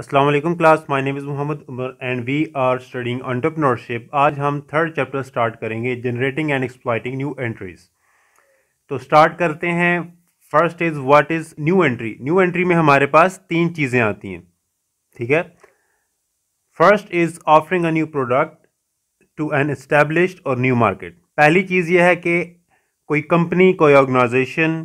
Aslam class my name is Mohammad Umar and we are studying entrepreneurship आज हम third chapter start करेंगे generating and exploiting new entries तो start करते हैं first is what is new entry new entry में हमारे पास तीन चीज़ें आती हैं ठीक है first is offering a new product to an establish और न्यू मार्केट पहली चीज़ यह है कि कोई कंपनी कोई ऑर्गेनाइजेशन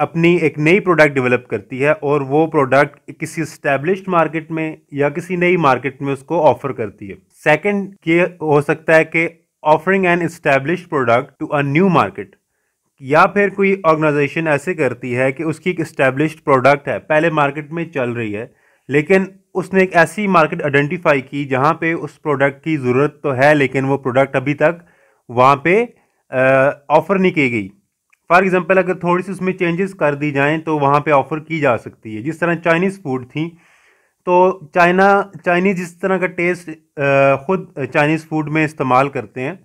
अपनी एक नई प्रोडक्ट डेवलप करती है और वो प्रोडक्ट किसी इस्टेब्लिश्ड मार्केट में या किसी नई मार्केट में उसको ऑफर करती है सेकंड ये हो सकता है कि offering an establish product to a new market या फिर कोई ऑर्गेनाइजेशन ऐसे करती है कि उसकी एक इस्टेब्लिश्ड प्रोडक्ट है पहले मार्केट में चल रही है लेकिन उसने एक ऐसी मार्केट आइडेंटिफाई की जहाँ पे उस प्रोडक्ट की ज़रूरत तो है लेकिन वो प्रोडक्ट अभी तक वहाँ पे ऑफ़र नहीं की गई फॉर एग्ज़ाम्पल अगर थोड़ी सी उसमें चेंजेस कर दी जाएँ तो वहाँ पर ऑफ़र की जा सकती है जिस तरह चाइनीज़ फूड थी तो चाइना चाइनीज़ जिस तरह का टेस्ट ख़ुद चाइनीज़ फूड में इस्तेमाल करते हैं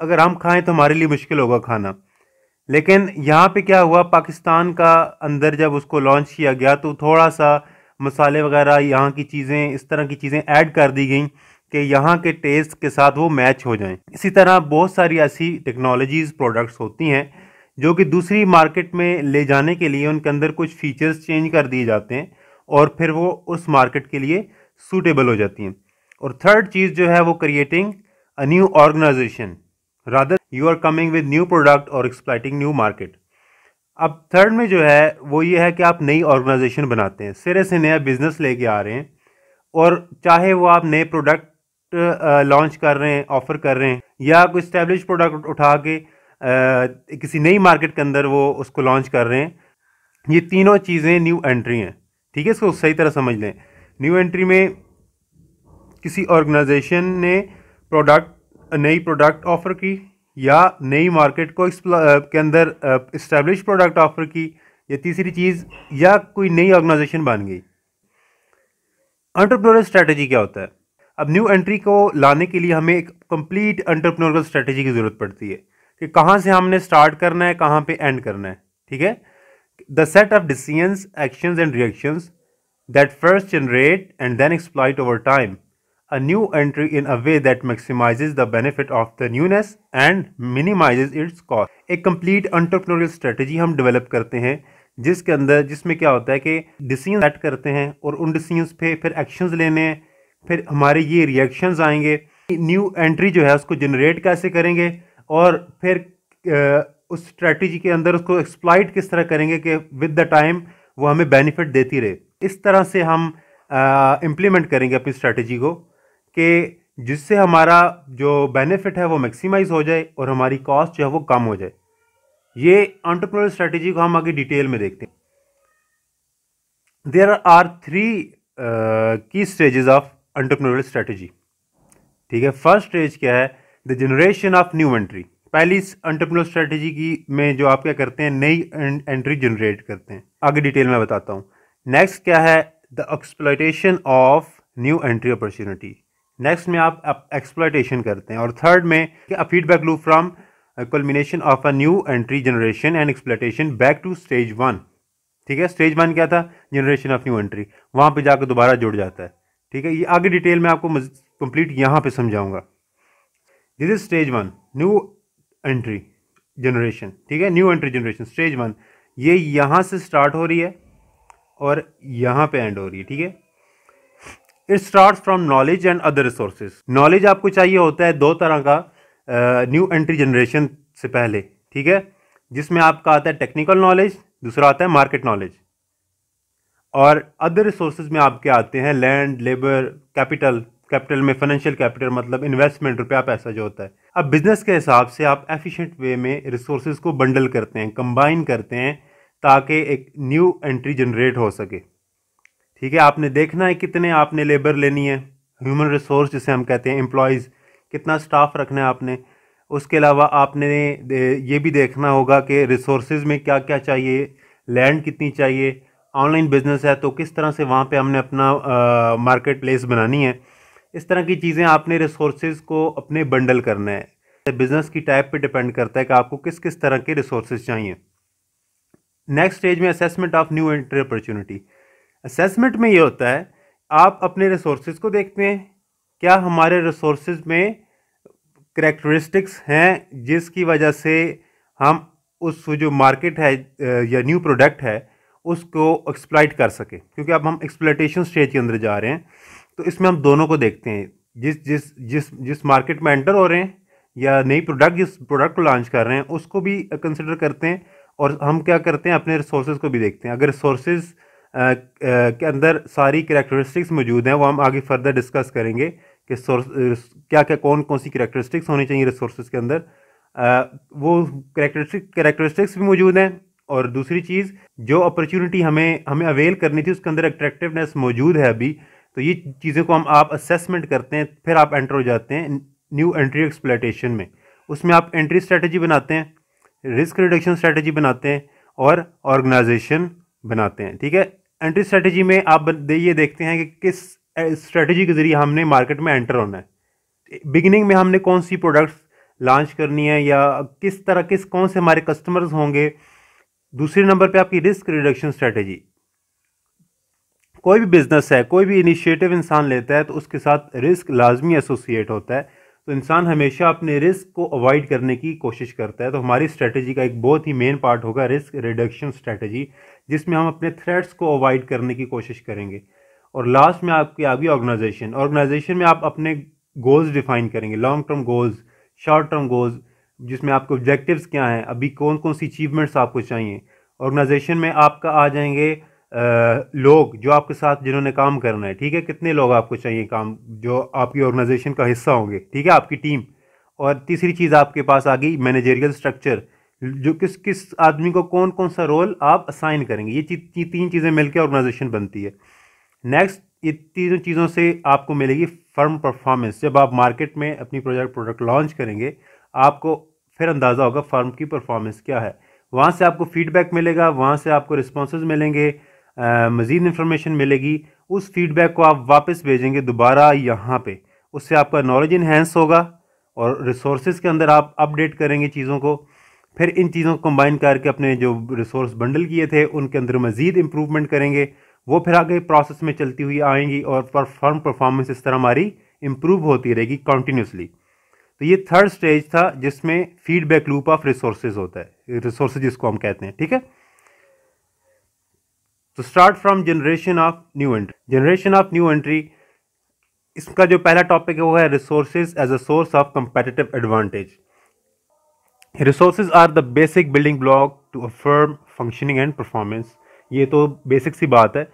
अगर हम खाएं तो हमारे लिए मुश्किल होगा खाना लेकिन यहाँ पे क्या हुआ पाकिस्तान का अंदर जब उसको लॉन्च किया गया तो थोड़ा सा मसाले वगैरह यहाँ की चीज़ें इस तरह की चीज़ें ऐड कर दी गई कि यहाँ के टेस्ट के साथ वो मैच हो जाएं इसी तरह बहुत सारी ऐसी टेक्नोलॉजीज़ प्रोडक्ट्स होती हैं जो कि दूसरी मार्केट में ले जाने के लिए उनके अंदर कुछ फीचर्स चेंज कर दिए जाते हैं और फिर वो उस मार्केट के लिए सूटेबल हो जाती हैं और थर्ड चीज़ जो है वो creating a new organization rather you are coming with new product और एक्सप्लाइटिंग न्यू मार्केट अब थर्ड में जो है वो ये है कि आप नई ऑर्गेनाइजेशन बनाते हैं सिरे से नया बिज़नेस लेके आ रहे हैं और चाहे वो आप नए प्रोडक्ट लॉन्च कर रहे हैं ऑफ़र कर रहे हैं या कोई स्टैब्लिश प्रोडक्ट उठा के किसी नई मार्केट के अंदर वो उसको लॉन्च कर रहे हैं ये तीनों चीज़ें न्यू एंट्री हैं ठीक है इसको सही तरह समझ लें न्यू एंट्री में किसी ऑर्गेनाइजेशन ने प्रोडक्ट नई प्रोडक्ट ऑफ़र की या नई मार्केट को के अंदर इस्टेब्लिश प्रोडक्ट ऑफ़र की या तीसरी चीज़ या कोई नई ऑर्गेनाइजेशन बन गई अंटरप्रोनर स्ट्रेटजी क्या होता है अब न्यू एंट्री को लाने के लिए हमें एक कंप्लीट अंटरप्रोनर स्ट्रेटजी की ज़रूरत पड़ती है कि कहाँ से हमने स्टार्ट करना है कहाँ पे एंड करना है ठीक है the set of decisions actions and reactions that first generate and then exploit over time a new entry in a way that maximizes the benefit of the newness and minimizes its cost एक complete entrepreneurial strategy हम develop करते हैं जिसके अंदर जिसमें क्या होता है कि डिसीजन सेट करते हैं और उन डिसीजंस पे फिर एक्शंस लेने हैं फिर हमारे ये रिएक्शंस आएंगे न्यू एंट्री जो है उसको जनरेट कैसे करेंगे और फिर उस स्ट्रेटजी के अंदर उसको एक्सप्लाइट किस तरह करेंगे कि विद द टाइम वो हमें बेनिफिट देती रहे इस तरह से हम इम्प्लीमेंट करेंगे अपनी स्ट्रेटजी को कि जिससे हमारा जो बेनिफिट है वो मैक्सिमाइज हो जाए और हमारी कॉस्ट जो है वो कम हो जाए ये ऑन्टरप्रोनर स्ट्रेटजी को हम आगे डिटेल में देखते हैं देर आर थ्री की स्टेजेस ऑफ ऑन्टरप्रनर स्ट्रेटजी ठीक है फर्स्ट स्टेज क्या है the generation of new entry पहली अंटरप्रनोर स्ट्रेटेजी की में जो आप क्या करते हैं नई एंट्री जनरेट करते हैं आगे डिटेल में बताता हूँ नेक्स्ट क्या है the exploitation of new entry opportunity next में आप एक्सप्लाइटेशन करते हैं और थर्ड में feedback loop from culmination of a new entry generation and exploitation back to stage one ठीक है स्टेज वन क्या था जनरेशन ऑफ न्यू एंट्री वहाँ पे जाकर दोबारा जुड़ जाता है ठीक है ये आगे डिटेल में आपको कंप्लीट यहाँ पे समझाऊंगा this is stage one new entry generation ठीक है new entry generation stage one ये यहाँ से स्टार्ट हो रही है और यहाँ पे एंड हो रही है ठीक है it start from knowledge and other resources knowledge आपको चाहिए होता है दो तरह का न्यू एंट्री जनरेशन से पहले ठीक है जिसमें आपका आता है टेक्निकल नॉलेज दूसरा आता है मार्केट नॉलेज और अदर रिसोर्सेज में आपके आते हैं लैंड लेबर कैपिटल कैपिटल में फाइनेंशियल कैपिटल मतलब इन्वेस्टमेंट रुपया पैसा जो होता है अब बिजनेस के हिसाब से आप एफिशिएंट वे में रिसोर्सेज को बंडल करते हैं कंबाइन करते हैं ताकि एक न्यू एंट्री जनरेट हो सके ठीक है आपने देखना है कितने आपने लेबर लेनी है ह्यूमन रिसोर्स जिसे हम कहते हैं एम्प्लॉयज़ कितना स्टाफ रखना है आपने उसके अलावा आपने ये भी देखना होगा कि रिसोर्स में क्या क्या चाहिए लैंड कितनी चाहिए ऑनलाइन बिज़नेस है तो किस तरह से वहाँ पे हमने अपना मार्केट प्लेस बनानी है इस तरह की चीज़ें आपने रिसोर्सेज को अपने बंडल करना है बिज़नेस की टाइप पे डिपेंड करता है कि आपको किस किस तरह के रिसोर्सेज चाहिए नेक्स्ट स्टेज में assessment of new entry opportunity assessment में ये होता है आप अपने रिसोर्सेज को देखते हैं क्या हमारे रिसोर्सेज में करेक्टरिस्टिक्स हैं जिसकी वजह से हम उस जो मार्केट है या न्यू प्रोडक्ट है उसको एक्सप्लाइट कर सकें क्योंकि अब हम एक्सप्लाइटेशन स्टेज के अंदर जा रहे हैं तो इसमें हम दोनों को देखते हैं जिस जिस जिस जिस मार्केट में एंटर हो रहे हैं या नई प्रोडक्ट जिस प्रोडक्ट को लॉन्च कर रहे हैं उसको भी कंसिडर करते हैं और हम क्या करते हैं अपने रिसोर्सेज को भी देखते हैं अगर रिसोर्सेज के अंदर सारी करेक्टरिस्टिक्स मौजूद हैं वो हम आगे फर्दर डिस्कस करेंगे कि सोर्स क्या क्या कौन कौन सी करेक्टरिस्टिक्स होनी चाहिए रिसोर्स के अंदर आ, वो करेक्टरिस्टिक करेक्टरिस्टिक्स भी मौजूद हैं और दूसरी चीज़ जो अपॉर्चुनिटी हमें हमें अवेल करनी थी उसके अंदर अट्रैक्टिवनेस मौजूद है अभी तो ये चीज़ों को हम आप असेसमेंट करते हैं फिर आप एंटर हो जाते हैं न्यू एंट्री एक्सप्लेटेशन में उसमें आप एंट्री स्ट्रेटजी बनाते हैं रिस्क रिडक्शन स्ट्रेटजी बनाते हैं और ऑर्गेनाइजेशन बनाते हैं ठीक है एंट्री स्ट्रेटजी में आप ये देखते हैं कि किस स्ट्रेटजी के ज़रिए हमने मार्केट में एंटर होना है बिगिनिंग में हमने कौन सी प्रोडक्ट्स लॉन्च करनी है या किस तरह किस कौन से हमारे कस्टमर्स होंगे दूसरे नंबर पे आपकी रिस्क रिडक्शन स्ट्रेटजी कोई भी बिज़नेस है कोई भी इनिशिएटिव इंसान लेता है तो उसके साथ रिस्क लाजमी एसोसिएट होता है तो इंसान हमेशा अपने रिस्क को अवॉइड करने की कोशिश करता है तो हमारी स्ट्रेटजी का एक बहुत ही मेन पार्ट होगा रिस्क रिडक्शन स्ट्रेटजी जिसमें हम अपने थ्रेट्स को अवॉइड करने की कोशिश करेंगे और लास्ट में आपकी आ गई ऑर्गेनाइजेशन ऑर्गेनाइजेशन में आप अपने गोल्स डिफाइन करेंगे long term goals short term goals जिसमें आपके ऑब्जेक्टिव्स क्या हैं अभी कौन कौन सी अचीवमेंट्स आपको चाहिए ऑर्गेनाइजेशन में आपका आ जाएंगे लोग जो आपके साथ जिन्होंने काम करना है ठीक है कितने लोग आपको चाहिए काम जो आपकी ऑर्गेनाइजेशन का हिस्सा होंगे ठीक है आपकी टीम और तीसरी चीज़ आपके पास आ गई मैनेजेरियल स्ट्रक्चर जो किस किस आदमी को कौन कौन सा रोल आप असाइन करेंगे ये चीज तीन चीज़ें मिलकर ऑर्गेनाइजेशन बनती है नेक्स्ट ये तीनों चीज़ों से आपको मिलेगी फर्म परफॉर्मेंस जब आप मार्केट में अपनी प्रोजेक्ट प्रोडक्ट लॉन्च करेंगे आपको फिर अंदाज़ा होगा फर्म की परफॉर्मेंस क्या है वहाँ से आपको फीडबैक मिलेगा वहाँ से आपको रिस्पॉन्स मिलेंगे मज़ीद इन्फॉर्मेशन मिलेगी उस फीडबैक को आप वापस भेजेंगे दोबारा यहाँ पे उससे आपका नॉलेज इन्हेंस होगा और रिसोर्स के अंदर आप अपडेट करेंगे चीज़ों को फिर इन चीज़ों को कम्बाइन करके अपने जो रिसोर्स बंडल किए थे उनके अंदर मज़ीद इम्प्रूवमेंट करेंगे वो फिर आगे प्रोसेस में चलती हुई आएंगी और परफॉर्म परफॉर्मेंस इस तरह हमारी इम्प्रूव होती रहेगी कॉन्टीन्यूसली तो ये थर्ड स्टेज था जिसमें फीडबैक लूप ऑफ रिसोर्स होता है रिसोर्स जिसको हम कहते हैं ठीक है तो start from generation of new entry generation of new entry इसका जो पहला टॉपिक है वो है resources as a source of competitive advantage resources are the basic building block to a firm functioning and performance ये तो बेसिक सी बात है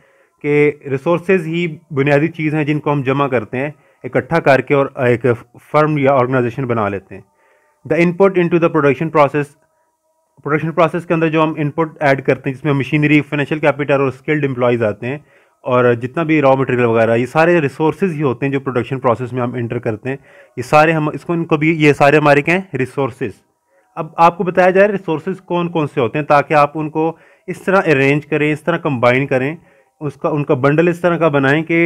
कि रिसोर्सेज ही बुनियादी चीज़ हैं जिनको हम जमा करते हैं इकट्ठा करके और एक फर्म या ऑर्गेनाइजेशन बना लेते हैं the input into the production process production process के अंदर जो हम इनपुट ऐड करते हैं जिसमें मशीनरी फाइनेंशियल कैपिटल और स्किल्ड एम्प्लॉयज़ आते हैं और जितना भी रॉ मटेरियल वगैरह ये सारे रिसोर्सेज ही होते हैं जो प्रोडक्शन प्रोसेस में हम इंटर करते हैं ये सारे हम इसको इनको भी ये सारे हमारे क्या हैं रिसोर्सेज अब आपको बताया जा रहा है रिसोर्सेज कौन कौन से होते हैं ताकि आप उनको इस तरह अरेंज करें इस तरह कंबाइन करें उसका उनका बंडल इस तरह का बनाएं कि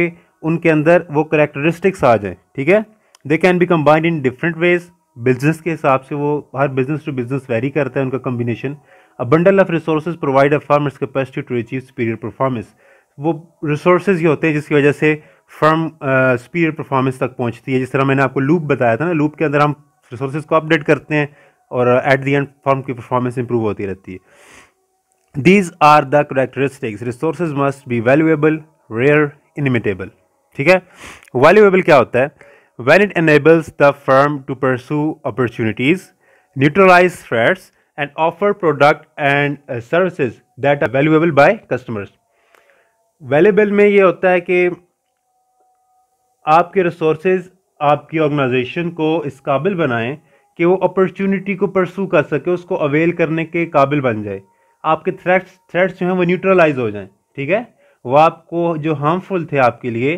उनके अंदर वो करेक्टरिस्टिक्स आ जाएँ ठीक है they can be combined in different ways business के हिसाब से वो हर बिजनेस टू बिजनेस वेरी करता है उनका combination a bundle of resource provide a firm its capacity to achieve superior performance वो रिसोर्स ही होते हैं जिसकी वजह से फर्म सुपीरियर परफॉर्मेंस तक पहुंचती है जिस तरह मैंने आपको लूप बताया था ना लूप के अंदर हम रिसोर्स को अपडेट करते हैं और एट दी एंड फर्म की परफॉर्मेंस इंप्रूव होती रहती है these are the characteristics resource must be valuable rare inimitable ठीक है वैल्यूएबल क्या होता है when it enables the firm to pursue opportunities, neutralize threats, and offer product and uh, services that are valuable by customers. Valuable में ये होता है कि आपके रिसोर्सेज आपकी ऑर्गेनाइजेशन को इस काबिल बनाएं कि वो अपॉर्चुनिटी को परसू कर सके उसको अवेल करने के काबिल बन जाए आपके थ्रेट्स थ्रेट्स जो हैं वो न्यूट्रलाइज हो जाएं ठीक है वो आपको जो हार्मफुल थे आपके लिए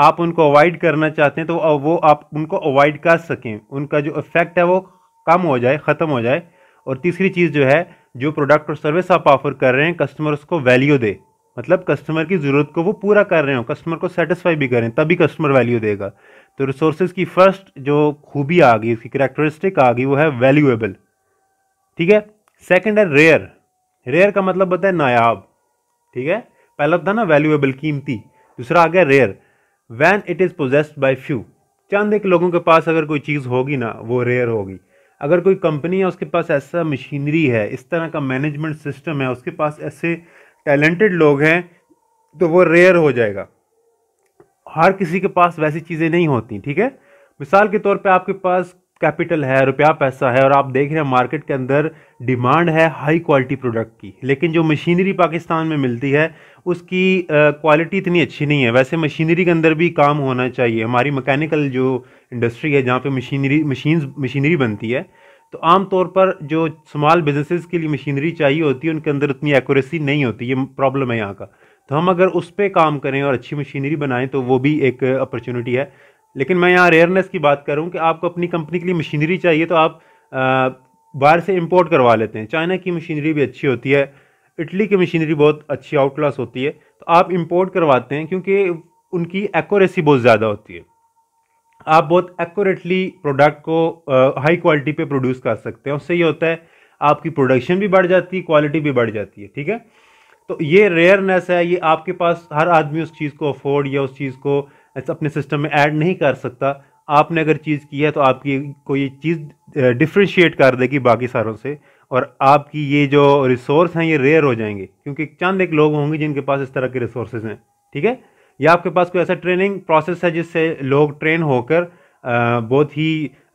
आप उनको अवॉइड करना चाहते हैं तो वो आप उनको अवॉइड कर सकें उनका जो इफेक्ट है वो कम हो जाए ख़त्म हो जाए और तीसरी चीज़ जो है जो प्रोडक्ट और सर्विस आप ऑफर कर रहे हैं कस्टमर उसको वैल्यू दे मतलब कस्टमर की ज़रूरत को वो पूरा कर रहे हो कस्टमर को सेटिस्फाई भी करें तभी कस्टमर वैल्यू देगा तो रिसोर्सेज की फर्स्ट जो खूबी आ गई इसकी करेक्टरिस्टिक आ गई वो है वैल्यूएबल ठीक है सेकंड है रेयर रेयर का मतलब होता है नायाब ठीक है पहला है ना वैल्यूएबल कीमती दूसरा आ गया rare when it is possessed by few चंद एक लोगों के पास अगर कोई चीज़ होगी ना वो रेयर होगी अगर कोई कंपनी है उसके पास ऐसा मशीनरी है इस तरह का मैनेजमेंट सिस्टम है उसके पास ऐसे टैलेंटेड लोग हैं तो वो रेयर हो जाएगा हर किसी के पास वैसी चीज़ें नहीं होती ठीक है मिसाल के तौर पे आपके पास कैपिटल है रुपया पैसा है और आप देख रहे हैं मार्केट के अंदर डिमांड है हाई क्वालिटी प्रोडक्ट की लेकिन जो मशीनरी पाकिस्तान में मिलती है उसकी क्वालिटी इतनी अच्छी नहीं है वैसे मशीनरी के अंदर भी काम होना चाहिए हमारी मैकेनिकल जो इंडस्ट्री है जहाँ पे मशीनरी मशीन्स मशीनरी बनती है तो आम तौर पर जो स्मॉल बिजनेसेस के लिए मशीनरी चाहिए होती है उनके अंदर उतनी एक्यूरेसी नहीं होती ये प्रॉब्लम है यहाँ का तो हम अगर उस पर काम करें और अच्छी मशीनरी बनाएं तो वो भी एक अपॉर्चुनिटी है लेकिन मैं यहाँ रेयरनेस की बात करूँ कि आपको अपनी कंपनी के लिए मशीनरी चाहिए तो आप बाहर से इम्पोर्ट करवा लेते हैं चाइना की मशीनरी भी अच्छी होती है इटली की मशीनरी बहुत अच्छी आउटलास होती है तो आप इम्पोर्ट करवाते हैं क्योंकि उनकी एक्यूरेसी बहुत ज़्यादा होती है आप बहुत एक्यूरेटली प्रोडक्ट को हाई क्वालिटी पे प्रोड्यूस कर सकते हैं उससे ये होता है आपकी प्रोडक्शन भी बढ़ जाती है क्वालिटी भी बढ़ जाती है ठीक है तो ये रेयरनेस है ये आपके पास हर आदमी उस चीज़ को अफोर्ड या उस चीज़ को अपने सिस्टम में ऐड नहीं कर सकता आपने अगर चीज़ की है तो आपकी कोई चीज़ डिफ्रेंशिएट कर देगी बाकी सारों से और आपकी ये जो रिसोर्स हैं ये रेयर हो जाएंगे क्योंकि चंद एक लोग होंगे जिनके पास इस तरह के रिसोर्सेज हैं ठीक है या आपके पास कोई ऐसा ट्रेनिंग प्रोसेस है जिससे लोग ट्रेन होकर बहुत ही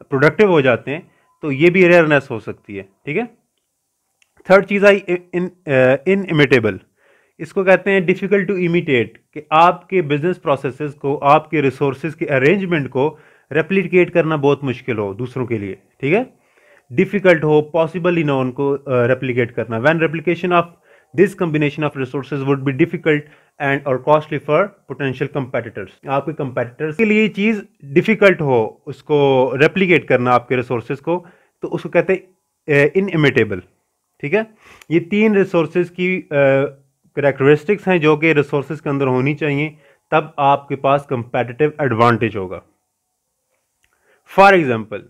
प्रोडक्टिव हो जाते हैं तो ये भी रेयरनेस हो सकती है ठीक है थर्ड चीज़ आई इन इमिटेबल इसको कहते हैं डिफ़िकल्ट टू इमिटेट कि आपके बिजनेस प्रोसेसेस को आपके रिसोर्सेज के अरेंजमेंट को रेप्लीकेट करना बहुत मुश्किल हो दूसरों के लिए ठीक है डिफ़िकल्ट हो पॉसिबल ही ना उनको uh, करना when replication of this combination of resources would be difficult and और कॉस्टली फॉर पोटेंशियल कंपेटिटर्स आपके कंपेटिटर्स के लिए चीज़ डिफ़िकल्ट हो उसको रेप्लीकेट करना आपके रिसोर्स को तो उसको कहते हैं इनइमिटेबल ठीक है ये तीन रिसोर्सेज की करेक्टरिस्टिक्स हैं जो कि रिसोर्स के अंदर होनी चाहिए तब आपके पास कंपेटिटिव एडवांटेज होगा for example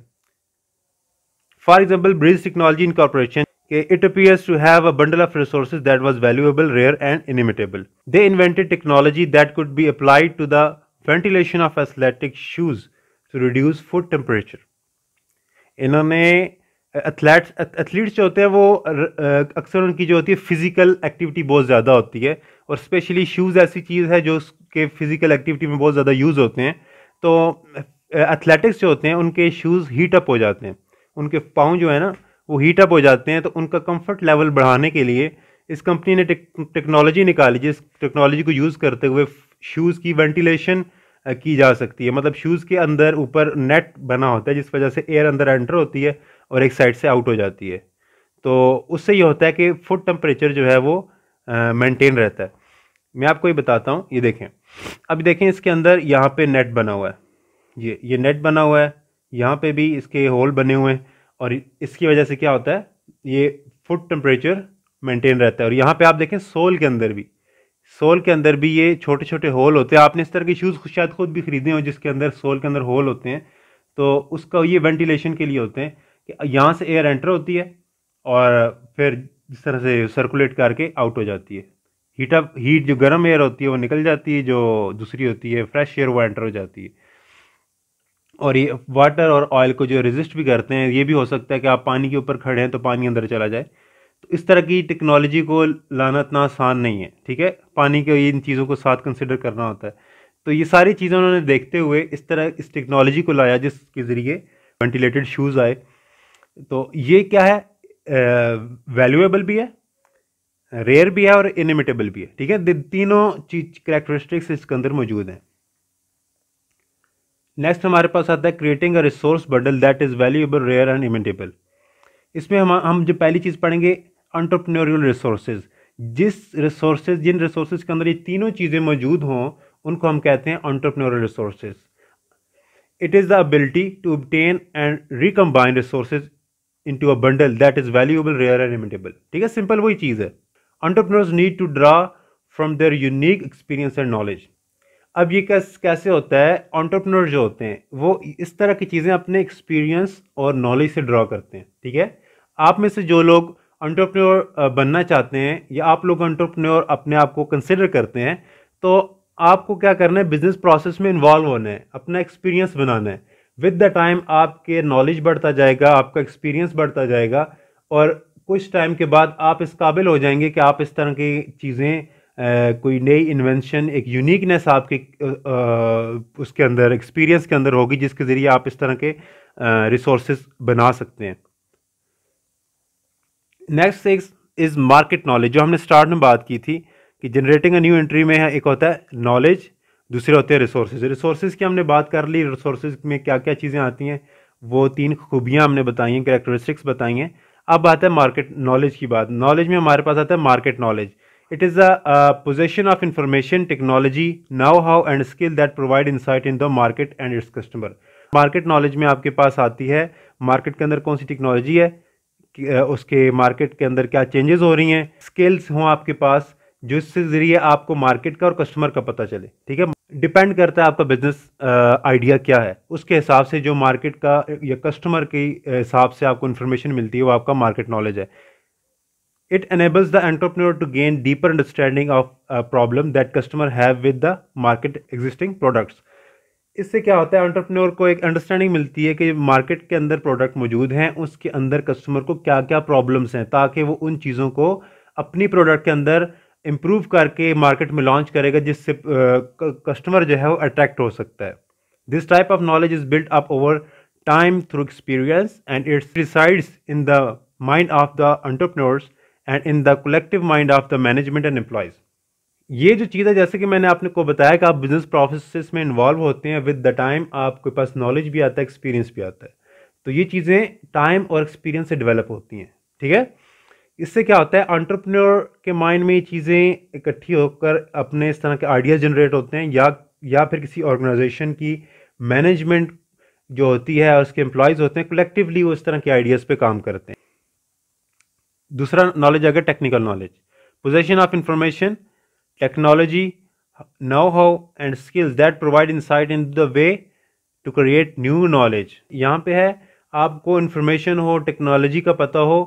for example Bridge technology incorporation के it appears to have a bundle of resource that was valuable rare and inimitable they invented technology that could be applied to the ventilation of athletic shoes to reduce foot temperature इन्होंने athletes athletes जो होते हैं वो अक्सर उनकी जो होती है फिज़िकल एक्टिविटी बहुत ज़्यादा होती है और स्पेशली शूज़ ऐसी चीज़ है जो उसके फिज़िकल एक्टिविटी में बहुत ज़्यादा यूज़ होते हैं तो एथलेटिक्स जो होते हैं उनके शूज़ हीट अप हो जाते हैं उनके पाँव जो है ना वो हीट अप हो जाते हैं तो उनका कंफर्ट लेवल बढ़ाने के लिए इस कंपनी ने टेक्नोलॉजी निकाली जिस टेक्नोलॉजी को यूज़ करते हुए शूज़ की वेंटिलेशन की जा सकती है मतलब शूज़ के अंदर ऊपर नेट बना होता है जिस वजह से एयर अंदर एंटर होती है और एक साइड से आउट हो जाती है तो उससे ये होता है कि फुट टेम्परेचर जो है वो मेंटेन रहता है मैं आपको ये बताता हूँ ये देखें अब देखें इसके अंदर यहाँ पे नेट बना हुआ है ये ये नेट बना हुआ है यहाँ पे भी इसके होल बने हुए हैं और इसकी वजह से क्या होता है ये फुट टेम्परेचर मेंटेन रहता है और यहाँ पे आप देखें सोल के अंदर भी सोल के अंदर भी ये छोटे छोटे होल होते हैं आपने इस तरह के शूज़ शायद खुद भी खरीदे हो जिसके अंदर सोल के अंदर होल होते हैं तो उसका ये वेंटिलेशन के लिए होते हैं कि यहाँ से एयर एंटर होती है और फिर जिस तरह से सर्कुलेट करके आउट हो जाती है हीट अप हीट जो गर्म एयर होती है वो निकल जाती है जो दूसरी होती है फ्रेश एयर वो एंटर हो जाती है और ये वाटर और ऑयल को जो रेजिस्ट भी करते हैं ये भी हो सकता है कि आप पानी के ऊपर खड़े हैं तो पानी अंदर चला जाए तो इस तरह की टेक्नोलॉजी को लाना इतना आसान नहीं है ठीक है पानी के इन चीज़ों को साथ कंसिडर करना होता है तो ये सारी चीज़ें उन्होंने देखते हुए इस तरह इस टेक्नोलॉजी को लाया जिसके ज़रिए वेंटिलेटेड शूज़ आए तो ये क्या है वैल्यूएबल भी है रेयर भी है और इनिमिटेबल भी है ठीक है तीनों चीज करेक्टरिस्टिक्स इसके अंदर मौजूद हैं नेक्स्ट हमारे पास आता है creating a resource bundle that is valuable rare and imitable इसमें हम हम जो पहली चीज़ पढ़ेंगे अंटरप्रनोरियल रिसोर्सेज जिस रिसोर्सेज जिन रिसोर्सेज के अंदर ये तीनों चीज़ें मौजूद हों उनको हम कहते हैं entrepreneurial resources it is the ability to obtain and recombine resources into a bundle that is valuable, rare and imitable. ठीक है सिंपल वही चीज़ है entrepreneurs need to draw from their unique experience and knowledge. अब ये कैस, कैसे होता है entrepreneur जो होते हैं वो इस तरह की चीज़ें अपने एक्सपीरियंस और नॉलेज से ड्रॉ करते हैं ठीक है आप में से जो लोग ऑन्टरप्रनोर बनना चाहते हैं या आप लोग ऑन्टरप्रनोर अपने आप को कंसिडर करते हैं तो आपको क्या करना है बिज़नेस प्रोसेस में इन्वॉल्व होना है अपना एक्सपीरियंस बनाना है विद द टाइम आपके नॉलेज बढ़ता जाएगा आपका एक्सपीरियंस बढ़ता जाएगा और कुछ टाइम के बाद आप इस काबिल हो जाएंगे कि आप इस तरह की चीज़ें कोई नई इन्वेंशन एक यूनिकनेस आपके उसके अंदर एक्सपीरियंस के अंदर होगी जिसके ज़रिए आप इस तरह के रिसोर्स बना सकते हैं next six is market knowledge जो हमने स्टार्ट में बात की थी कि जनरेटिंग अ न्यू एंट्री में एक होता है नॉलेज दूसरे होते हैं रिसोर्सेज रिसोर्सेज की हमने बात कर ली रिसोर्सेज में क्या क्या चीज़ें आती हैं वो तीन खूबियाँ हमने बताई हैं करेक्टरिस्टिक्स बताई हैं अब आता है मार्केट नॉलेज की बात नॉलेज में हमारे पास आता है market knowledge it is a possession of information technology know how and skill that provide insight in the market and its customer market knowledge में आपके पास आती है मार्केट के अंदर कौन सी टेक्नोलॉजी है उसके मार्केट के अंदर क्या चेंजेस हो रही हैं स्किल्स हों आपके पास जिसके ज़रिए आपको मार्केट का और कस्टमर का पता चले ठीक है डिपेंड करता है आपका बिज़नेस आइडिया क्या है उसके हिसाब से जो मार्केट का या कस्टमर के हिसाब से आपको इन्फॉर्मेशन मिलती है वो आपका मार्केट नॉलेज है it enables the entrepreneur to gain deeper understanding of problem that customer have with the market existing products इससे क्या होता है एंटरप्रेन्योर को एक अंडरस्टैंडिंग मिलती है कि मार्केट के अंदर प्रोडक्ट मौजूद हैं उसके अंदर कस्टमर को क्या क्या प्रॉब्लम्स हैं ताकि वो उन चीज़ों को अपनी प्रोडक्ट के अंदर इम्प्रूव करके मार्केट में लॉन्च करेगा जिससे कस्टमर जो है वो अट्रैक्ट हो सकता है this type of knowledge is built up over time through experience and its resides in the mind of the entrepreneurs and in the collective mind of the management and employees ये जो चीज़ है जैसे कि मैंने आपने को बताया कि आप बिजनेस प्रोसेस में इन्वॉल्व होते हैं विद द टाइम आपके पास नॉलेज भी आता है एक्सपीरियंस भी आता है तो ये चीज़ें टाइम और एक्सपीरियंस से डेवलप होती हैं ठीक है इससे क्या होता है ऑन्टरप्रनोर के माइंड में ये चीज़ें इकट्ठी होकर अपने इस तरह के आइडिया जनरेट होते हैं या या फिर किसी ऑर्गेनाइजेशन की मैनेजमेंट जो होती है उसके एम्प्लॉयज़ होते हैं कलेक्टिवली वो इस तरह के आइडियाज़ पे काम करते हैं दूसरा नॉलेज गया technical knowledge possession of information technology know how and skills that provide side in the way to create new knowledge यहाँ पे है आपको इन्फॉर्मेशन हो टेक्नोलॉजी का पता हो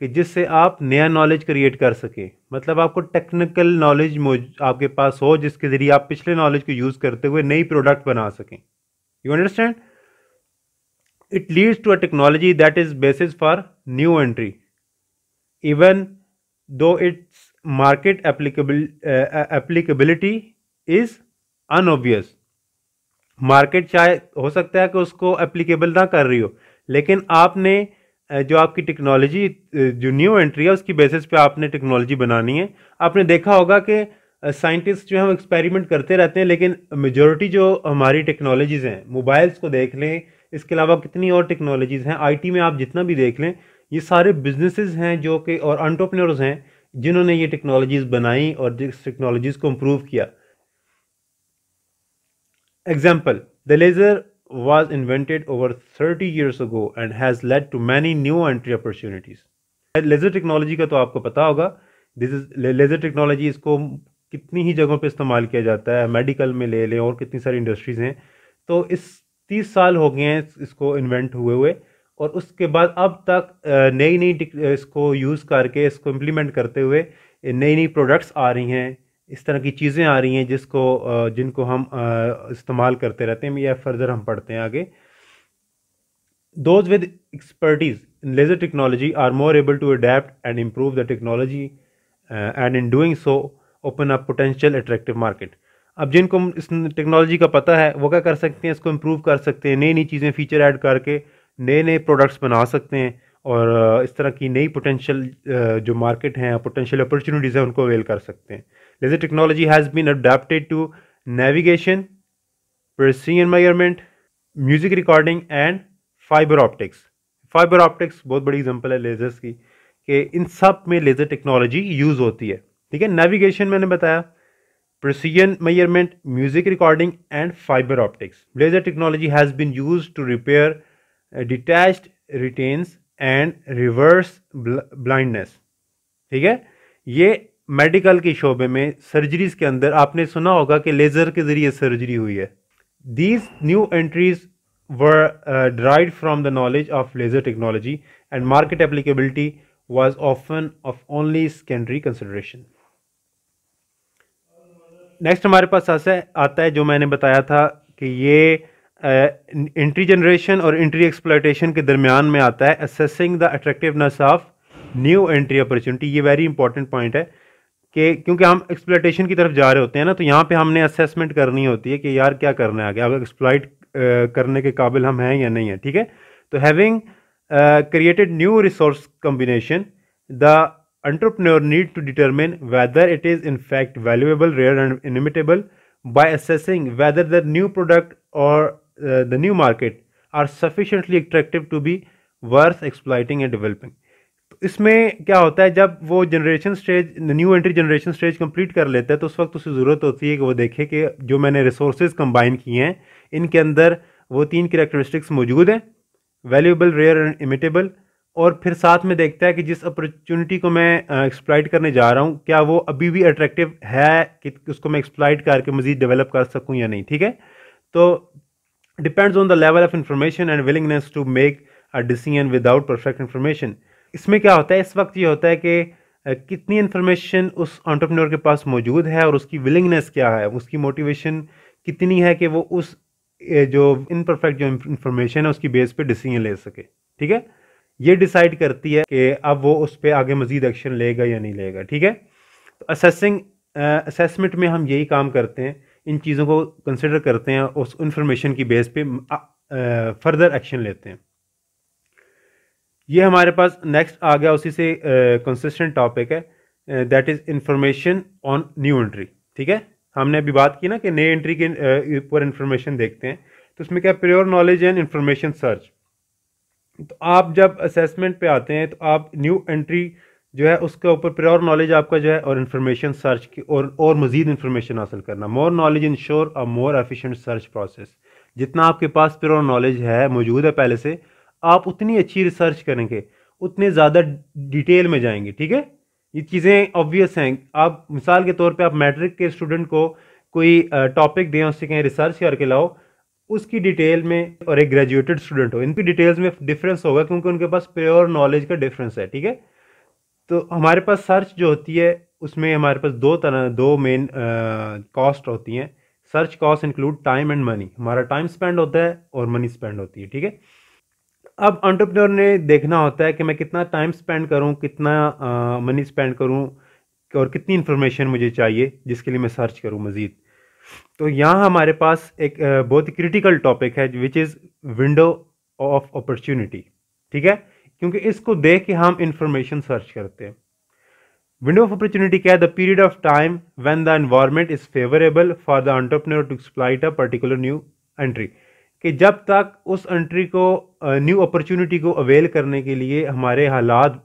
कि जिससे आप नया नॉलेज क्रिएट कर सके मतलब आपको टेक्निकल नॉलेज आपके पास हो जिसके ज़रिए आप पिछले नॉलेज को यूज़ करते हुए नई प्रोडक्ट बना सकें you understand it leads to a technology that is basis for new entry even though its market applicable applicability is unobvious market चाहे हो सकता है कि उसको एप्लीकेबल ना कर रही हो लेकिन आपने जो आपकी टेक्नोलॉजी जो न्यू एंट्री है उसकी बेसिस पे आपने टेक्नोलॉजी बनानी है आपने देखा होगा कि साइंटिस्ट जो हम एक्सपेरिमेंट करते रहते हैं लेकिन मेजोरिटी जो हमारी टेक्नोलॉजीज़ हैं मोबाइल्स को देख लें इसके अलावा कितनी और टेक्नोलॉजीज़ हैं आईटी में आप जितना भी देख लें ये सारे बिजनेसेस हैं जो कि और अंटरप्रेन्योर्स हैं जिन्होंने ये टेक्नोलॉजीज़ बनाई और जिस टेक्नोलॉजीज़ को इम्प्रूव किया example the laser was invented over 30 years ago and has led to many new entry opportunities. Laser technology का तो आपको पता होगा दिस इज लेज़र टेक्नोलॉजी इसको कितनी ही जगहों पर इस्तेमाल किया जाता है मेडिकल में ले लें और कितनी सारी इंडस्ट्रीज़ हैं तो इस तीस साल हो गए हैं इसको इन्वेंट हुए हुए और उसके बाद अब तक नई नई इसको यूज़ करके इसको इम्प्लीमेंट करते हुए नई नई प्रोडक्ट्स आ रही हैं इस तरह की चीज़ें आ रही हैं जिसको जिनको हम इस्तेमाल करते रहते हैं या फर्दर हम पढ़ते हैं आगे those with expertise in laser technology are more able to adapt and improve the technology and in doing so open up potential attractive market अब जिनको इस टेक्नोलॉजी का पता है वो क्या कर सकते हैं इसको इम्प्रूव कर सकते हैं नई नई चीज़ें फीचर ऐड करके नए नए प्रोडक्ट्स बना सकते हैं और इस तरह की नई पोटेंशियल जो मार्केट हैं पोटेंशियल अपॉर्चुनिटीज़ हैं उनको अवेल कर सकते हैं laser technology has been adapted to navigation, precision environment, music recording and fiber optics. Fiber optics बहुत बड़ी example है lasers की कि इन सब laser technology use होती है. ठीक है navigation मैंने precision measurement, music recording and fiber optics. Laser technology has been used to repair uh, detached retinas and reverse blindness. ठीक है ये मेडिकल के शोबे में सर्जरीज के अंदर आपने सुना होगा कि लेज़र के ज़रिए सर्जरी हुई है these new entries were derived from the knowledge of laser technology and market applicability was often of only secondary consideration next हमारे पास आता है जो मैंने बताया था कि ये इंट्री uh, जनरेशन और इंट्री एक्सप्लाइटेशन के दरमियान में आता है assessing the attractiveness of new entry opportunity ये वेरी इंपॉर्टेंट पॉइंट है कि क्योंकि हम एक्सप्लाइटेशन की तरफ जा रहे होते हैं ना तो यहाँ पे हमने असेसमेंट करनी होती है कि यार क्या करना है आगे अब एक्सप्लाइट करने के काबिल हम हैं या नहीं है ठीक है तो having created new resource combination the entrepreneur need to determine whether it is in fact valuable rare and inimitable by assessing whether the new product और the new market are sufficiently attractive to be worth exploiting and developing तो इसमें क्या होता है जब वो generation stage new entry generation stage complete कर लेता है तो उस वक्त उसे ज़रूरत होती है कि वो देखे कि जो मैंने रिसोर्स कंबाइन किए हैं इनके अंदर वो तीन करेक्टरिस्टिक्स मौजूद हैं वैल्यूबल रेयर एंड इमिटेबल और फिर साथ में देखता है कि जिस अपॉर्चुनिटी को मैं एक्सप्लाइट करने जा रहा हूँ क्या वो अभी भी अट्रैक्टिव है कि उसको मैं एक्सप्लाइट करके मज़ीद डेवलप कर सकूँ या नहीं ठीक है तो depends on the level of information and willingness to make a decision without perfect information इसमें क्या होता है इस वक्त ये होता है कि कितनी इन्फॉर्मेशन उस ऑन्टरप्रनोर के पास मौजूद है और उसकी विलिंगनेस क्या है उसकी मोटिवेशन कितनी है कि वो उस जो इनपरफेक्ट जो इन्फॉर्मेशन है उसकी बेस पे डिसीजन ले सके ठीक है ये डिसाइड करती है कि अब वो उस पर आगे मजीद एक्शन लेगा या नहीं लेगा ठीक है तो असेसिंग असेसमेंट में हम यही काम करते हैं इन चीज़ों को कंसिडर करते हैं उस इन्फॉर्मेशन की बेस पे फर्दर एक्शन लेते हैं ये हमारे पास नेक्स्ट आ गया उसी से कंसिस्टेंट टॉपिक है that is information on new entry ठीक है हमने अभी बात की ना कि नए एंट्री के ऊपर इन्फॉर्मेशन देखते हैं तो उसमें क्या pure knowledge and information search तो आप जब असेसमेंट पे आते हैं तो आप न्यू एंट्री जो है उसके ऊपर प्योर नॉलेज आपका जो है और इन्फॉर्मेशन सर्च की और और मज़ीद इन्फॉर्मेशन हासिल करना more knowledge ensure a more efficient search process जितना आपके पास प्योर नॉलेज है मौजूद है पहले से आप उतनी अच्छी रिसर्च करेंगे उतने ज़्यादा डिटेल में जाएंगे ठीक है ये चीज़ें ऑब्वियस हैं आप मिसाल के तौर पे आप मैट्रिक के स्टूडेंट को कोई टॉपिक दें उससे कहीं रिसर्च करके लाओ उसकी डिटेल में और एक ग्रेजुएटेड स्टूडेंट हो इनकी डिटेल्स में डिफरेंस होगा क्योंकि उनके पास प्योर नॉलेज का डिफरेंस है ठीक है तो हमारे पास सर्च जो होती है उसमें हमारे पास दो तरह दो मेन कॉस्ट होती हैं search cost include time and money हमारा टाइम स्पेंड होता है और मनी स्पेंड होती है ठीक है अब ऑन्टरप्रनोर ने देखना होता है कि मैं कितना टाइम स्पेंड करूँ कितना मनी स्पेंड करूँ और कितनी इन्फॉर्मेशन मुझे चाहिए जिसके लिए मैं सर्च करूँ मज़ीद तो यहाँ हमारे पास एक बहुत ही क्रिटिकल टॉपिक है which is window of opportunity ठीक है क्योंकि इसको देख के हम इंफॉर्मेशन सर्च करते हैं विंडो ऑफ अपॉर्चुनिटी क्या है the period of time when the environment is favourable for the entrepreneur to exploit a particular new entry कि जब तक उस एंट्री को न्यू अपॉर्चुनिटी को अवेल करने के लिए हमारे हालात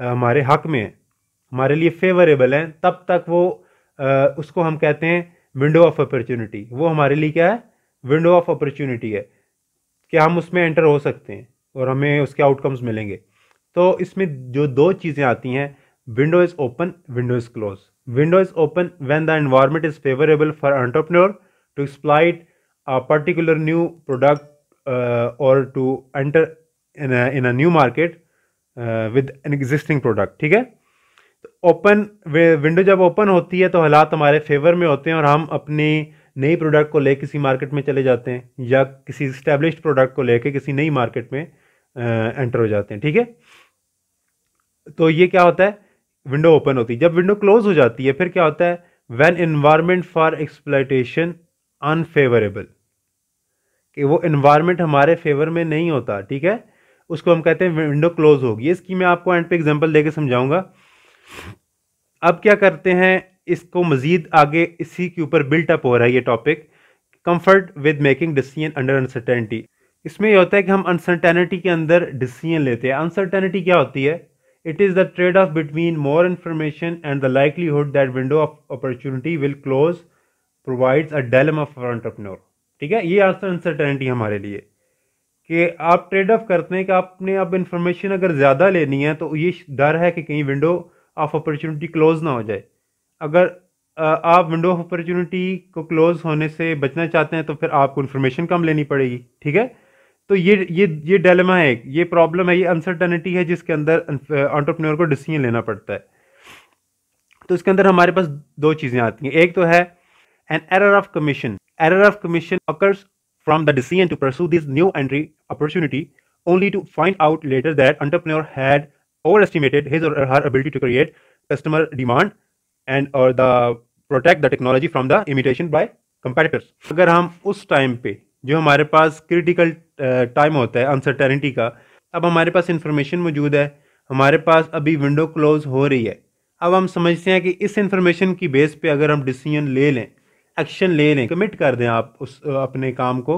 हमारे हक में हैं हमारे लिए फेवरेबल हैं तब तक वो उसको हम कहते हैं विंडो ऑफ अपॉर्चुनिटी वो हमारे लिए क्या है विंडो ऑफ अपॉर्चुनिटी है कि हम उसमें एंटर हो सकते हैं और हमें उसके आउटकम्स मिलेंगे तो इसमें जो दो चीज़ें आती हैं window is open window is close window is open when the environment is favourable for entrepreneur to exploit a particular new product uh, or to enter in a, in a new market uh, with an existing product ठीक है open window तो जब open होती है तो हालात हमारे favour में होते हैं और हम अपनी नई प्रोडक्ट को ले किसी मार्केट में चले जाते हैं या किसी इस्टेब्लिश प्रोडक्ट को लेके किसी नई मार्केट में एंटर uh, हो जाते हैं ठीक है तो ये क्या होता है विंडो ओपन होती है जब विंडो क्लोज हो जाती है फिर क्या होता है when environment for exploitation unfavourable कि वो इन्वायरमेंट हमारे फेवर में नहीं होता ठीक है उसको हम कहते हैं विंडो क्लोज होगी इसकी मैं आपको एंड पे एग्जांपल देके समझाऊंगा अब क्या करते हैं इसको मज़ीद आगे इसी के ऊपर अप हो रहा है ये topic comfort with making decision under uncertainty इसमें यह होता है कि हम अनसर्टेनिटी के अंदर डिसीजन लेते हैं अनसर्टेनिटी क्या होती है it is the trade off between more information and the likelihood that window of opportunity will close provides a dilemma of entrepreneur ठीक है ये आंसर अनसर्टेनिटी तो हमारे लिए कि आप ट्रेड ऑफ करते हैं कि आपने अब इन्फॉर्मेशन अगर ज़्यादा लेनी है तो ये डर है कि कहीं विंडो ऑफ अपॉर्चुनिटी क्लोज ना हो जाए अगर आप विंडो ऑफ अपॉर्चुनिटी को क्लोज होने से बचना चाहते हैं तो फिर आपको इन्फॉर्मेशन कम लेनी पड़ेगी ठीक है तो ये ये ये डेलमा है ये प्रॉब्लम है ये अनसर्टनिटी है जिसके अंदर ऑन्टरप्रनोर को डिसीजन लेना पड़ता है तो इसके अंदर हमारे पास दो चीज़ें आती हैं एक तो है an error of commission. Error of commission occurs from the decision to pursue this new entry opportunity only to find out later that entrepreneur had overestimated his or her ability to create customer demand and or the protect the technology from the imitation by competitors. अगर हम उस time पे जो हमारे पास critical time होता है uncertainty का अब हमारे पास information मौजूद है हमारे पास अभी विंडो क्लोज हो रही है अब हम समझते हैं कि इस इन्फॉर्मेशन की बेस पे अगर हम डिसीजन ले लें एक्शन ले लें कमिट कर दें आप उस अपने काम को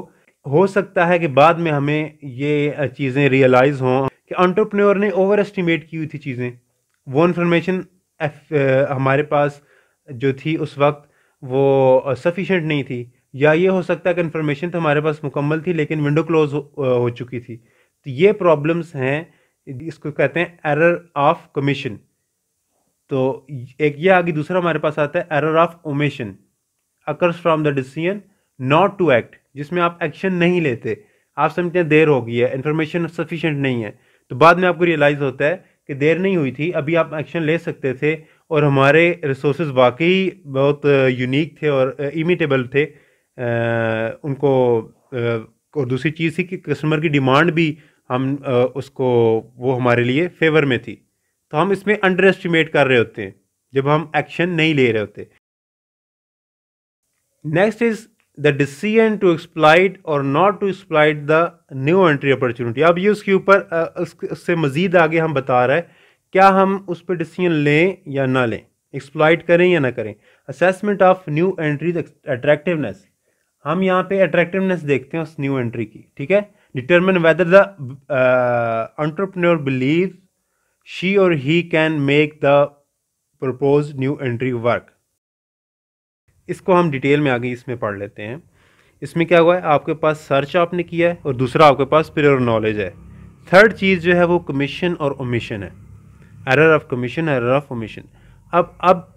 हो सकता है कि बाद में हमें ये चीज़ें रियलाइज़ हों कि ऑन्टरप्रनोर ने ओवर एस्टिमेट की हुई थी चीज़ें वो इन्फॉर्मेशन हमारे पास जो थी उस वक्त वो सफिशेंट नहीं थी या ये हो सकता है कि इन्फॉर्मेशन तो हमारे पास मुकम्मल थी लेकिन विंडो क्लोज हो, हो चुकी थी तो ये प्रॉब्लम्स हैं इसको कहते हैं एरर ऑफ कमीशन तो एक ये आगे दूसरा हमारे पास आता है error of omission occurs from the decision not to act जिसमें आप एक्शन नहीं लेते आप समझते हैं देर हो गई है इन्फॉर्मेशन सफिशेंट नहीं है तो बाद में आपको रियलाइज़ होता है कि देर नहीं हुई थी अभी आप एक्शन ले सकते थे और हमारे रिसोर्स वाकई बहुत यूनिक थे और इमिटेबल थे आ, उनको आ, और दूसरी चीज़ थी कि कस्टमर की डिमांड भी हम आ, उसको वो हमारे लिए फेवर में थी तो हम इसमें अंडर एस्टिमेट कर रहे होते हैं जब हम एक्शन नहीं ले रहे होते Next is the decision to exploit और not to exploit the new entry opportunity अब ये उसके ऊपर उससे मज़ीद आगे हम बता रहे हैं क्या हम उस पर डिसीजन लें या ना लें एक्सप्लाइट करें या ना करें assessment of new entries attractiveness हम यहाँ पे अट्रैक्टिवनेस देखते हैं उस न्यू एंट्री की ठीक है determine whether the entrepreneur believe she और he can make the propose new entry work इसको हम डिटेल में आगे इसमें पढ़ लेते हैं इसमें क्या हुआ है आपके पास सर्च आपने किया है और दूसरा आपके पास प्योर नॉलेज है थर्ड चीज़ जो है वो कमीशन और ओमिशन है error of commission error of omission अब अब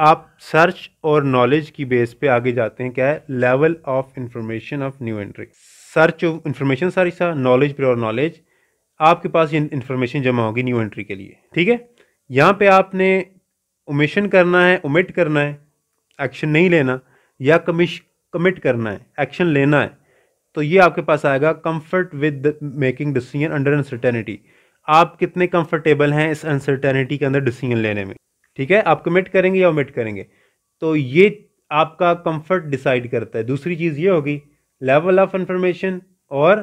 आप सर्च और नॉलेज की बेस पे आगे जाते हैं क्या है level of information of new entry search information सारी सा नॉलेज प्योर नॉलेज आपके पास ये इन्फॉर्मेशन जमा होगी न्यू एंट्री के लिए ठीक है यहाँ पर आपने ओमिशन करना है ओमिट करना है एक्शन नहीं लेना या कमिश कमिट करना है एक्शन लेना है तो ये आपके पास आएगा comfort with making decision under uncertainty आप कितने कंफर्टेबल हैं इस अनसर्टेनिटी के अंदर डिसीजन लेने में ठीक है आप कमिट करेंगे या ओमिट करेंगे तो ये आपका कंफर्ट डिसाइड करता है दूसरी चीज़ ये होगी लेवल ऑफ इंफॉर्मेशन और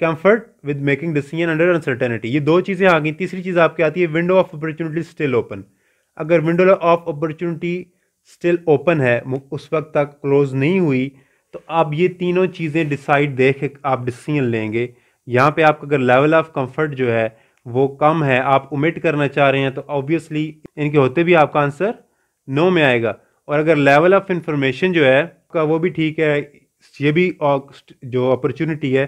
comfort with making decision under uncertainty ये दो चीज़ें आ गई तीसरी चीज़ आपकी आती है window of opportunity still open अगर window of opportunity still open है उस वक्त तक क्लोज़ नहीं हुई तो आप ये तीनों चीज़ें डिसाइड देख आप डिसीजन लेंगे यहाँ पे आपका अगर लेवल ऑफ कंफर्ट जो है वो कम है आप उमिट करना चाह रहे हैं तो ऑब्वियसली इनके होते भी आपका आंसर नो में आएगा और अगर लेवल ऑफ इंफॉर्मेशन जो है का वो भी ठीक है ये भी जो अपॉर्चुनिटी है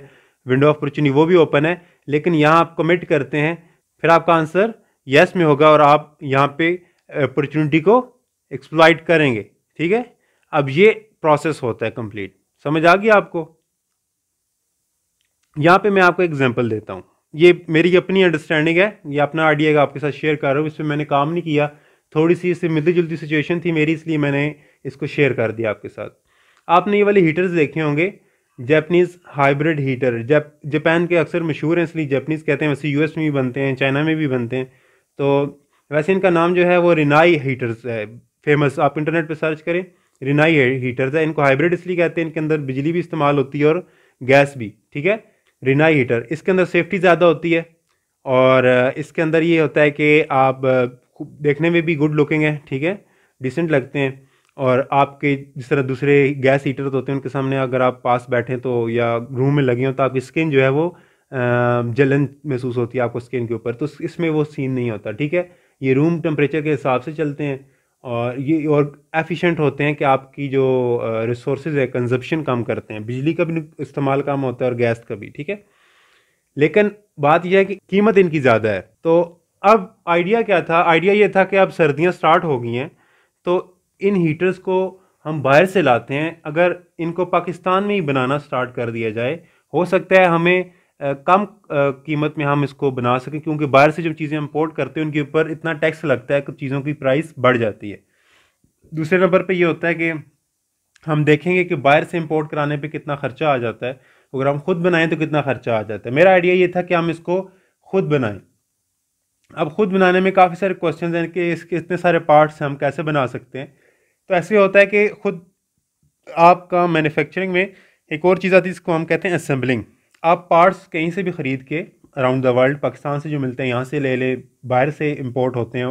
विंडो ऑफ अपॉर्चुनिटी वो भी ओपन है लेकिन यहाँ आप कमिट करते हैं फिर आपका आंसर यस में होगा और आप यहाँ पे अपॉर्चुनिटी को एक्सप्लाइट करेंगे ठीक है अब ये प्रोसेस होता है कंप्लीट समझ आ गया आपको यहाँ पे मैं आपको एग्जांपल देता हूँ ये मेरी अपनी अंडरस्टैंडिंग है ये अपना आइडिया आपके साथ शेयर कर रहा हूँ इसमें मैंने काम नहीं किया थोड़ी सी इससे मिलती जुलती सिचुएशन थी मेरी इसलिए मैंने इसको शेयर कर दिया आपके साथ आपने ये वाले हीटर्स देखे होंगे Japanese hybrid heater Jap Japan के अक्सर मशहूर हैं इसलिए जैपनीज़ कहते हैं वैसे यूएस में भी बनते हैं चाइना में भी बनते हैं तो वैसे इनका नाम जो है वो रिनाई हीटर्स है फेमस आप इंटरनेट पर सर्च करें रिनाई हीटर्स है इनको हाइब्रिड इसलिए कहते हैं इनके अंदर बिजली भी इस्तेमाल होती है और गैस भी ठीक है रिनाई हीटर इसके अंदर सेफ्टी ज़्यादा होती है और इसके अंदर ये होता है कि आप देखने में भी गुड लुकिंग है ठीक है डिसेंट लगते हैं और आपके जिस तरह दूसरे गैस हीटर होते हैं उनके सामने अगर आप पास बैठें तो या रूम में लगे हों तो आपकी स्किन जो है वो जलन महसूस होती है आपको स्किन के ऊपर तो इसमें वो सीन नहीं होता ठीक है ये रूम टेम्परेचर के हिसाब से चलते हैं और ये और एफिशिएंट होते हैं कि आपकी जो रिसोर्स है कंजप्शन कम करते हैं बिजली का भी इस्तेमाल कम होता है और गैस का भी ठीक है लेकिन बात यह है कि कीमत इनकी ज़्यादा है तो अब आइडिया क्या था आइडिया ये था कि अब सर्दियाँ स्टार्ट हो गई हैं तो इन हीटर्स को हम बाहर से लाते हैं अगर इनको पाकिस्तान में ही बनाना स्टार्ट कर दिया जाए हो सकता है हमें कम कीमत में हम इसको बना सकें क्योंकि बाहर से जब चीज़ें इम्पोर्ट करते हैं उनके ऊपर इतना टैक्स लगता है कि चीज़ों की प्राइस बढ़ जाती है दूसरे नंबर पर यह होता है कि हम देखेंगे कि बाहर से इम्पोर्ट कराने पर कितना ख़र्चा आ जाता है अगर हम खुद बनाएं तो कितना ख़र्चा आ जाता है मेरा आइडिया ये था कि हम इसको खुद बनाएं अब खुद बनाने में काफ़ी सारे क्वेश्चन हैं कि इसके इतने सारे पार्ट्स हम कैसे बना सकते हैं तो ऐसे होता है कि खुद आपका मैन्युफैक्चरिंग में एक और चीज़ आती है जिसको हम कहते हैं असम्बलिंग आप पार्ट्स कहीं से भी ख़रीद के अराउंड द वर्ल्ड पाकिस्तान से जो मिलते हैं यहाँ से ले लें बाहर से इम्पोर्ट होते हैं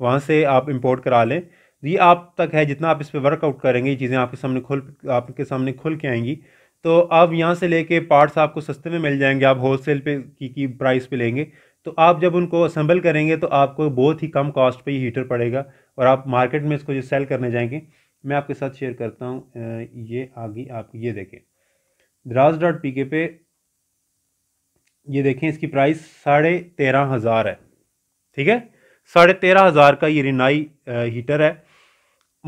वहाँ से आप इम्पोर्ट करा लें तो ये आप तक है जितना आप इस पर वर्कआउट करेंगे ये चीज़ें आपके सामने खुल आपके सामने खुल के आएंगी तो आप यहाँ से लेके पार्ट्स आपको सस्ते में मिल जाएंगे आप होल सेल पे की, की प्राइस पे लेंगे तो आप जब उनको असम्बल करेंगे तो आपको बहुत ही कम कॉस्ट पे ही हीटर पड़ेगा और आप मार्केट में इसको जो सेल करने जाएंगे मैं आपके साथ शेयर करता हूँ ये आगे आप ये देखें द्रास डॉट पी के पे ये देखें इसकी प्राइस साढ़े तेरह हज़ार है ठीक है साढ़े तेरह हज़ार का ये रिनाई हीटर है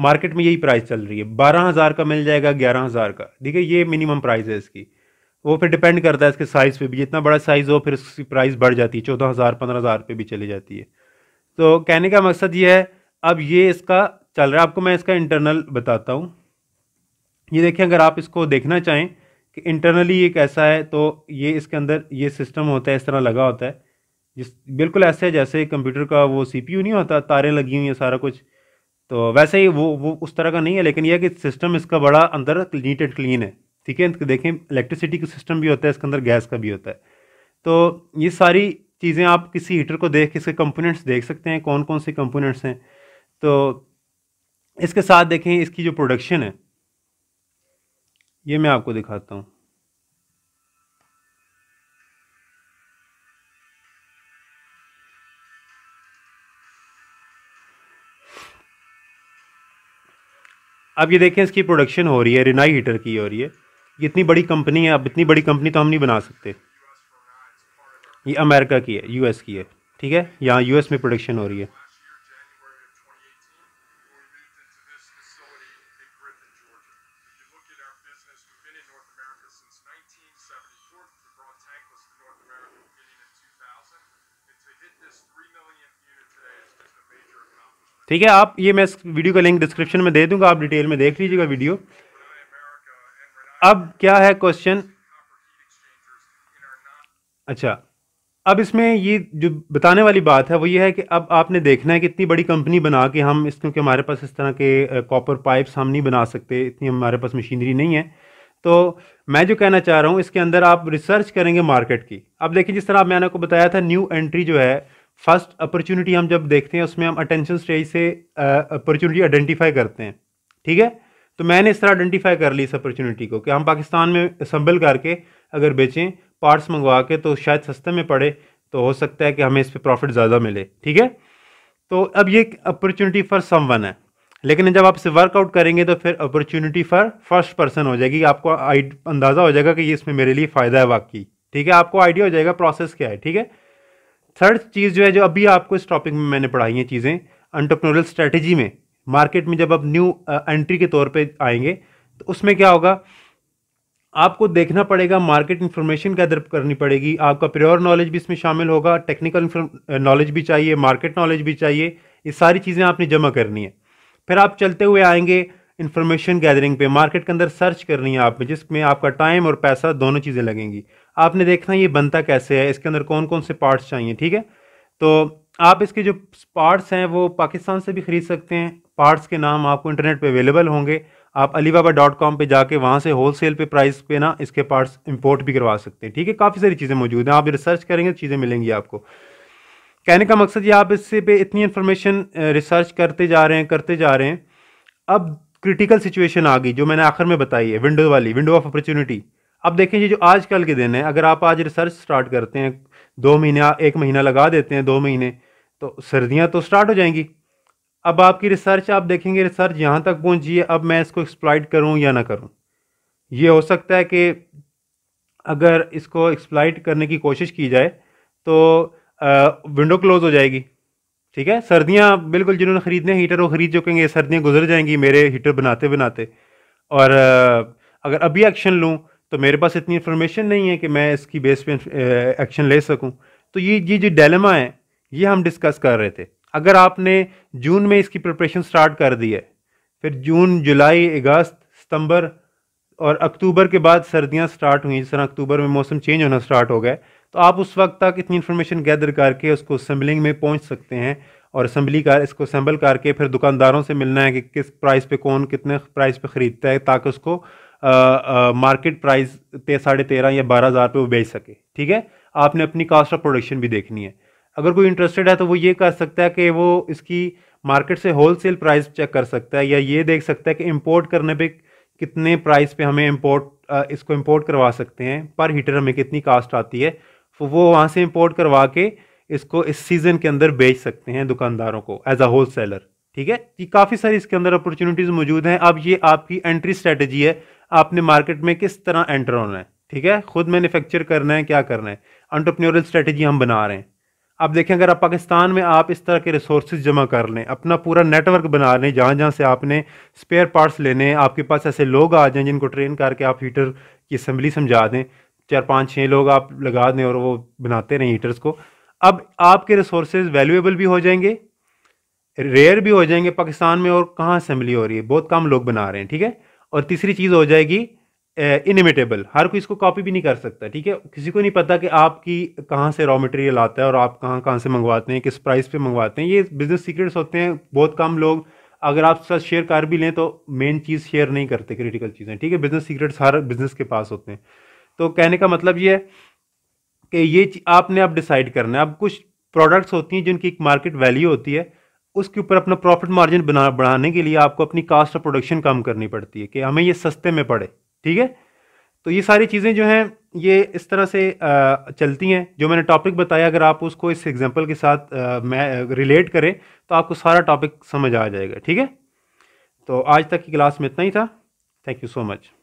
मार्केट में यही प्राइस चल रही है बारह हज़ार का मिल जाएगा ग्यारह हज़ार का ठीक है ये मिनिमम प्राइस है इसकी वो फिर डिपेंड करता है इसके साइज़ पे भी जितना बड़ा साइज़ हो फिर इसकी प्राइस बढ़ जाती है चौदह हज़ार पंद्रह हज़ार पे भी चली जाती है तो कहने का मकसद ये है अब ये इसका चल रहा है आपको मैं इसका इंटरनल बताता हूँ ये देखें अगर आप इसको देखना चाहें कि इंटरनली ये कैसा है तो ये इसके अंदर ये सिस्टम होता है इस तरह लगा होता है जिस बिल्कुल ऐसे है जैसे कंप्यूटर का वो सीपीयू नहीं होता तारें लगी हुई हैं सारा कुछ तो वैसे ही वो वो उस तरह का नहीं है लेकिन यह कि सिस्टम इसका बड़ा अंदर नीट एंड क्लीन है ठीक है तो देखें इलेक्ट्रिसिटी का सिस्टम भी होता है इसके अंदर गैस का भी होता है तो ये सारी चीज़ें आप किसी हीटर को देख के इसके कंपोनेंट्स देख सकते हैं कौन कौन से कंपोनेंट्स हैं तो इसके साथ देखें इसकी जो प्रोडक्शन है ये मैं आपको दिखाता हूँ अब ये देखें इसकी प्रोडक्शन हो रही है रिनाई हीटर की हो रही है ये इतनी बड़ी कंपनी है अब इतनी बड़ी कंपनी तो हम नहीं बना सकते ये अमेरिका की है यूएस की है ठीक है यहाँ यूएस में प्रोडक्शन हो रही है ठीक है आप ये मैं इस वीडियो का लिंक डिस्क्रिप्शन में दे दूंगा आप डिटेल में देख लीजिएगा वीडियो अब क्या है क्वेश्चन अच्छा अब इसमें ये जो बताने वाली बात है वो ये है कि अब आपने देखना है कि इतनी बड़ी कंपनी बना के हम इस क्योंकि हमारे पास इस तरह के कॉपर पाइप्स हम नहीं बना सकते इतनी हमारे पास मशीनरी नहीं है तो मैं जो कहना चाह रहा हूँ इसके अंदर आप रिसर्च करेंगे मार्केट की अब देखिए जिस तरह मैंने आपको बताया था न्यू एंट्री जो है फर्स्ट अपॉर्चुनिटी हम जब देखते हैं उसमें हम अटेंशन स्टेज से अपॉर्चुनिटी आइडेंटिफाई करते हैं ठीक है तो मैंने इस तरह आइडेंटिफाई कर ली इस अपॉर्चुनिटी को कि हम पाकिस्तान में असम्बल करके अगर बेचें पार्ट्स मंगवा के तो शायद सस्ते में पड़े तो हो सकता है कि हमें इस पर प्रॉफिट ज़्यादा मिले ठीक है तो अब ये अपॉर्चुनिटी फॉर सम वन है लेकिन जब आप इसे वर्कआउट करेंगे तो फिर अपॉर्चुनिटी फॉर फर्स्ट पर्सन हो जाएगी आपको अंदाज़ा हो जाएगा कि ये इसमें मेरे लिए फ़ायदा है वाकई ठीक है आपको आइडिया हो जाएगा प्रोसेस क्या है ठीक है थर्ड चीज़ जो है जो अभी आपको इस टॉपिक में मैंने पढ़ाई हैं चीज़ें अंटरप्रोनल स्ट्रेटजी में मार्केट में जब आप न्यू एंट्री के तौर पे आएंगे तो उसमें क्या होगा आपको देखना पड़ेगा मार्केट इन्फॉर्मेशन क्या दर्प करनी पड़ेगी आपका प्योर नॉलेज भी इसमें शामिल होगा टेक्निकल नॉलेज uh, भी चाहिए मार्केट नॉलेज भी चाहिए ये सारी चीज़ें आपने जमा करनी है फिर आप चलते हुए आएंगे इन्फॉर्मेशन गैदरिंग पे मार्केट के अंदर सर्च करनी है आप में जिसमें आपका टाइम और पैसा दोनों चीज़ें लगेंगी आपने देखना ये बनता कैसे है इसके अंदर कौन कौन से पार्ट्स चाहिए ठीक है तो आप इसके जो पार्ट्स हैं वो पाकिस्तान से भी ख़रीद सकते हैं पार्ट्स के नाम आपको इंटरनेट पे अवेलेबल होंगे आप अली बाबा डॉट कॉम पर जाके वहाँ से होल सेल पे प्राइस पे ना इसके पार्ट्स इंपोर्ट भी करवा सकते हैं ठीक है काफ़ी सारी चीज़ें मौजूद हैं आप रिसर्च करेंगे तो चीज़ें मिलेंगी आपको कहने का मकसद ये आप इससे पे इतनी इन्फॉर्मेशन रिसर्च करते जा रहे हैं करते जा रहे हैं अब क्रिटिकल सिचुएशन आ गई जो मैंने आखिर में बताई है विंडो वाली विंडो ऑफ अपॉर्चुनिटी अब देखें जी जो आज कल के दिन है अगर आप आज रिसर्च स्टार्ट करते हैं दो महीने एक महीना लगा देते हैं दो महीने तो सर्दियाँ तो स्टार्ट हो जाएंगी अब आपकी रिसर्च आप देखेंगे रिसर्च यहाँ तक पहुँची है अब मैं इसको एक्सप्लाइट करूँ या ना करूँ ये हो सकता है कि अगर इसको एक्सप्लाइट करने की कोशिश की जाए तो विंडो क्लोज़ हो जाएगी ठीक है सर्दियाँ बिल्कुल जिन्होंने ख़रीदने हीटर वो ख़रीद चुकेंगे सर्दियाँ गुजर जाएंगी मेरे हीटर बनाते बनाते और अगर अभी एक्शन लूँ तो मेरे पास इतनी इन्फॉर्मेशन नहीं है कि मैं इसकी बेस पे एक्शन ले सकूं तो ये ये जो डेलेमा है ये हम डिस्कस कर रहे थे अगर आपने जून में इसकी प्रिपरेशन स्टार्ट कर दी है फिर जून जुलाई अगस्त सितंबर और अक्टूबर के बाद सर्दियां स्टार्ट हुई जिस तरह अक्टूबर में मौसम चेंज होना स्टार्ट हो गया तो आप उस वक्त तक इतनी इन्फॉर्मेशन गैदर करके उसको असम्बलिंग में पहुँच सकते हैं और असम्बली का इसको असम्बल करके फिर दुकानदारों से मिलना है कि किस प्राइस पे कौन कितने प्राइस पे ख़रीदता है ताकि उसको मार्केट प्राइस ते साढ़े तेरह या बारह हज़ार पे वो बेच सके ठीक है आपने अपनी कास्ट ऑफ प्रोडक्शन भी देखनी है अगर कोई इंटरेस्टेड है तो वो ये कर सकता है कि वो इसकी मार्केट से होल सेल प्राइस चेक कर सकता है या ये देख सकता है कि इम्पोर्ट करने पर कितने प्राइस पे हमें इम्पोर्ट इसको इम्पोर्ट करवा सकते हैं पर हीटर हमें कितनी कास्ट आती है तो वो वहाँ से इम्पोर्ट करवा के इसको इस सीज़न के अंदर बेच सकते हैं दुकानदारों को एज अ होल सेलर ठीक है ये काफ़ी सारी इसके अंदर अपॉर्चुनिटीज़ मौजूद हैं अब ये आपकी एंट्री स्ट्रेटजी है आपने मार्केट में किस तरह एंटर होना है ठीक है खुद मैन्युफैक्चर करना है क्या करना है अंटरप्रेन्योरल स्ट्रेटजी हम बना रहे हैं अब देखें अगर आप पाकिस्तान में आप इस तरह के रिसोर्स जमा कर लें अपना पूरा नेटवर्क बना लें जहाँ जहाँ से आपने स्पेयर पार्ट्स लेने आपके पास ऐसे लोग आ जाएँ जिनको ट्रेन करके आप हीटर की असम्बली समझा दें चार पाँच छः लोग आप लगा दें और वो बनाते रहें हीटर्स को अब आपके रिसोर्स वैल्यूएबल भी हो जाएंगे रेयर भी हो जाएंगे पाकिस्तान में और कहाँ असम्बली हो रही है बहुत कम लोग बना रहे हैं ठीक है और तीसरी चीज़ हो जाएगी इनिमिटेबल हर कोई इसको कॉपी भी नहीं कर सकता ठीक है किसी को नहीं पता कि आपकी कहाँ से रॉ मटेरियल आता है और आप कहाँ कहाँ से मंगवाते हैं किस प्राइस पे मंगवाते हैं ये बिज़नेस सीक्रेट्स होते हैं बहुत कम लोग अगर आप साथ शेयर कर भी लें तो मेन चीज़ शेयर नहीं करते क्रिटिकल चीज़ें ठीक है बिज़नेस सीक्रेट्स हर बिज़नेस के पास होते हैं तो कहने का मतलब ये है कि ये आपने अब डिसाइड करना है अब कुछ प्रोडक्ट्स होती हैं जिनकी एक मार्केट वैल्यू होती है उसके ऊपर अपना प्रॉफिट मार्जिन बना बढ़ाने के लिए आपको अपनी कास्ट ऑफ प्रोडक्शन कम करनी पड़ती है कि हमें ये सस्ते में पड़े ठीक है तो ये सारी चीज़ें जो हैं ये इस तरह से चलती हैं जो मैंने टॉपिक बताया अगर आप उसको इस एग्जांपल के साथ मैं रिलेट करें तो आपको सारा टॉपिक समझ आ जाएगा ठीक है तो आज तक की क्लास में इतना ही था थैंक यू सो मच